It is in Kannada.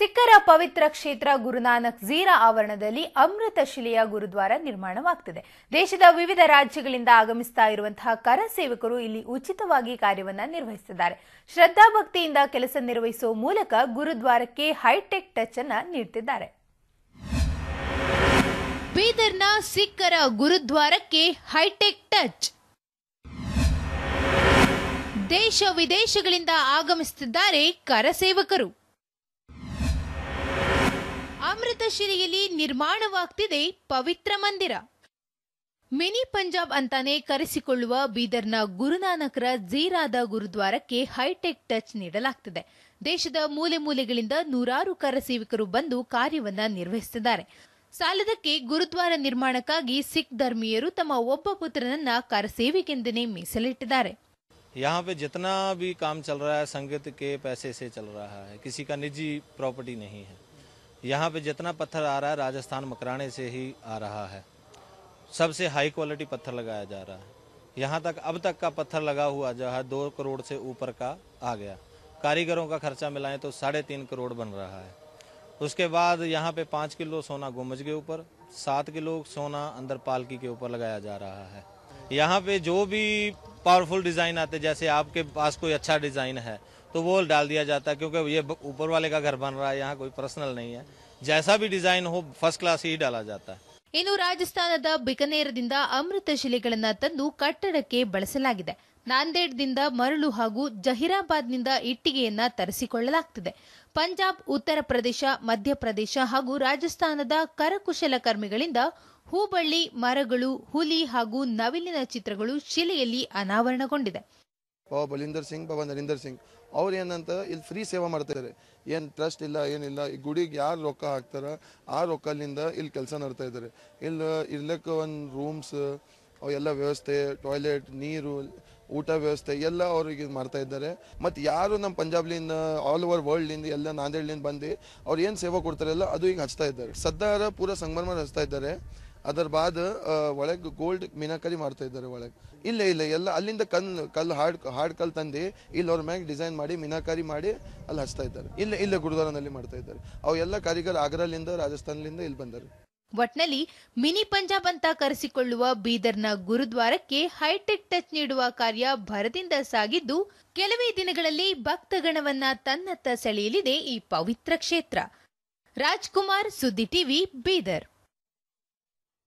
ಸಿಖ್ಖರ ಪವಿತ್ರ ಕ್ಷೇತ್ರ ಗುರುನಾನಕ್ ಝೀರಾ ಆವರಣದಲ್ಲಿ ಅಮೃತ ಶಿಲೆಯ ಗುರುದ್ವಾರ ನಿರ್ಮಾಣವಾಗ್ತಿದೆ ದೇಶದ ವಿವಿಧ ರಾಜ್ಯಗಳಿಂದ ಆಗಮಿಸ್ತಾ ಇರುವಂತಹ ಕರ ಸೇವಕರು ಇಲ್ಲಿ ಉಚಿತವಾಗಿ ಕಾರ್ಯವನ್ನು ನಿರ್ವಹಿಸಿದ್ದಾರೆ ಶ್ರದ್ಧಾಭಕ್ತಿಯಿಂದ ಕೆಲಸ ನಿರ್ವಹಿಸುವ ಮೂಲಕ ಗುರುದ್ವಾರಕ್ಕೆ ಹೈಟೆಕ್ ಟಚ್ ಅನ್ನು ನೀಡುತ್ತಿದ್ದಾರೆ ಬೀದರ್ನ ಸಿಖ್ಖರ ಗುರುದ್ವಾರಕ್ಕೆ ಹೈಟೆಕ್ ಟಚ್ ದೇಶ ವಿದೇಶಗಳಿಂದ ಆಗಮಿಸುತ್ತಿದ್ದಾರೆ ಕರಸೇವಕರು ತಾಳಶಿಲೆಯಲ್ಲಿ ನಿರ್ಮಾಣವಾಗ್ತಿದೆ ಪವಿತ್ರ ಮಂದಿರ ಮಿನಿ ಪಂಜಾಬ್ ಅಂತಾನೆ ಕರೆಸಿಕೊಳ್ಳುವ ಬೀದರ್ನ ಗುರುನಾನಕರ ಜೀರಾದ ಗುರುದ್ವಾರಕ್ಕೆ ಹೈಟೆಕ್ ಟಚ್ ನೀಡಲಾಗ್ತಿದೆ ದೇಶದ ಮೂಲೆ ಮೂಲೆಗಳಿಂದ ನೂರಾರು ಕರಸೇವಕರು ಬಂದು ಕಾರ್ಯವನ್ನು ನಿರ್ವಹಿಸಿದ್ದಾರೆ ಸಾಲದಕ್ಕೆ ಗುರುದ್ವಾರ ನಿರ್ಮಾಣಕ್ಕಾಗಿ ಸಿಖ್ ಧರ್ಮೀಯರು ತಮ್ಮ ಒಬ್ಬ ಪುತ್ರನನ್ನ ಕರಸೇವೆಗೆಂದನೇ ಮೀಸಲಿಟ್ಟಿದ್ದಾರೆ यहाँ पे जितना भी काम चल रहा है संगत के पैसे से चल रहा है किसी का निजी प्रॉपर्टी नहीं है यहाँ पे जितना पत्थर आ रहा है राजस्थान मकराने से ही आ रहा है सबसे हाई क्वालिटी पत्थर लगाया जा रहा है यहाँ तक अब तक का पत्थर लगा हुआ जो है दो करोड़ से ऊपर का आ गया कारीगरों का खर्चा मिलाएं तो साढ़े तीन करोड़ बन रहा है उसके बाद यहाँ पे पाँच किलो सोना गुमज के ऊपर सात किलो सोना अंदर पालकी के ऊपर लगाया जा रहा है यहाँ पे जो भी पावरफुल डिज़ाइन आते जैसे आपके पास कोई अच्छा डिज़ाइन है तो वो डाल दिया जाता है क्योंकि ये ऊपर वाले का घर बन रहा है यहाँ कोई पर्सनल नहीं है जैसा भी डिज़ाइन हो फर्स्ट क्लास ही डाला जाता है ಇನ್ನು ರಾಜಸ್ಥಾನದ ಬಿಕನೇರದಿಂದ ಅಮೃತ ಶಿಲೆಗಳನ್ನು ತಂದು ಕಟ್ಟಡಕ್ಕೆ ಬಳಸಲಾಗಿದೆ ನಾಂದೇಡ್ದಿಂದ ಮರಳು ಹಾಗೂ ಜಹೀರಾಬಾದ್ನಿಂದ ಇಟ್ಟಿಗೆಯನ್ನ ತರಿಸಿಕೊಳ್ಳಲಾಗ್ತಿದೆ ಪಂಜಾಬ್ ಉತ್ತರ ಪ್ರದೇಶ ಮಧ್ಯಪ್ರದೇಶ ಹಾಗೂ ರಾಜಸ್ಥಾನದ ಕರಕುಶಲ ಕರ್ಮಿಗಳಿಂದ ಹೂಬಳ್ಳಿ ಮರಗಳು ಹುಲಿ ಹಾಗೂ ನವಿಲಿನ ಚಿತ್ರಗಳು ಶಿಲೆಯಲ್ಲಿ ಅನಾವರಣಗೊಂಡಿದೆ ಬಾಬಾ ಬಲೀಂದರ್ ಸಿಂಗ್ ಬಾಬಾ ನರೀಂದರ್ ಸಿಂಗ್ ಅವ್ರು ಏನಂತ ಇಲ್ಲಿ ಫ್ರೀ ಸೇವಾ ಮಾಡ್ತಾಯಿದ್ದಾರೆ ಏನು ಟ್ರಸ್ಟ್ ಇಲ್ಲ ಏನಿಲ್ಲ ಈ ಗುಡಿಗೆ ಯಾರು ರೊಕ್ಕ ಹಾಕ್ತಾರ ಆ ರೊಕ್ಕಲಿಂದ ಇಲ್ಲಿ ಕೆಲಸ ನಡ್ತಾ ಇದ್ದಾರೆ ಇಲ್ಲಿ ಇರ್ಲಿಕ್ಕೆ ಒಂದು ರೂಮ್ಸ್ ಅವೆಲ್ಲ ವ್ಯವಸ್ಥೆ ಟಾಯ್ಲೆಟ್ ನೀರು ಊಟ ವ್ಯವಸ್ಥೆ ಎಲ್ಲ ಅವ್ರಿಗೆ ಮಾಡ್ತಾ ಇದ್ದಾರೆ ಮತ್ತು ಯಾರು ನಮ್ಮ ಪಂಜಾಬ್ಲಿಂದ ಆಲ್ ಓವರ್ ವರ್ಲ್ಡ್ಲಿಂದ ಎಲ್ಲ ನಾಂದೇಡ್ಲಿಂದ ಬಂದು ಅವ್ರು ಏನು ಸೇವೆ ಕೊಡ್ತಾರಲ್ಲ ಅದು ಈಗ ಹಚ್ತಾ ಇದ್ದಾರೆ ಸದ್ದಾರ ಪೂರ ಸಂಗಮರ್ಮರ್ ಹಚ್ತಾ ಇದ್ದಾರೆ ಅದರ ಬಾದ ಒಳಗೆ ಗೋಲ್ಡ್ ಮೀನಾಕರಿ ಮಾಡ್ತಾ ಇದ್ದಾರೆ ಒಳಗೆ ಇಲ್ಲ ಇಲ್ಲ ಎಲ್ಲ ಅಲ್ಲಿಂದ ಕಲ್ ಕಲ್ಲು ಹಾಡ್ ಹಾಡ್ ಕಲ್ ತಂದು ಇಲ್ಲಿ ಅವ್ರ ಮ್ಯಾಗ ಡಿಸೈನ್ ಮಾಡಿ ಮೀನಾಕಾರಿ ಮಾಡಿ ಅಲ್ಲಿ ಹಚ್ತಾ ಇದ್ದಾರೆ ಇಲ್ಲ ಇಲ್ಲ ಗುರುದ್ವಾರನಲ್ಲಿ ಮಾಡ್ತಾ ಇದ್ದಾರೆ ಅವೆಲ್ಲ ಕಾರಿಗರ್ ಆಗ್ರಾಲಿಂದ ರಾಜಸ್ಥಾನಲಿಂದ ಇಲ್ಲಿ ಬಂದರು ಒಟ್ನಲ್ಲಿ ಮಿನಿ ಪಂಜಾಬ್ ಅಂತ ಕರೆಸಿಕೊಳ್ಳುವ ಬೀದರ್ನ ಗುರುದ್ವಾರಕ್ಕೆ ಹೈಟೆಕ್ ಟಚ್ ನೀಡುವ ಕಾರ್ಯ ಭರದಿಂದ ಸಾಗಿದ್ದು ಕೆಲವೇ ದಿನಗಳಲ್ಲಿ ಭಕ್ತಗಣವನ್ನ ತನ್ನತ್ತ ಸೆಳೆಯಲಿದೆ ಈ ಪವಿತ್ರ ಕ್ಷೇತ್ರ ರಾಜ್ಕುಮಾರ್ ಸುದ್ದಿ ಟಿವಿ ಬೀದರ್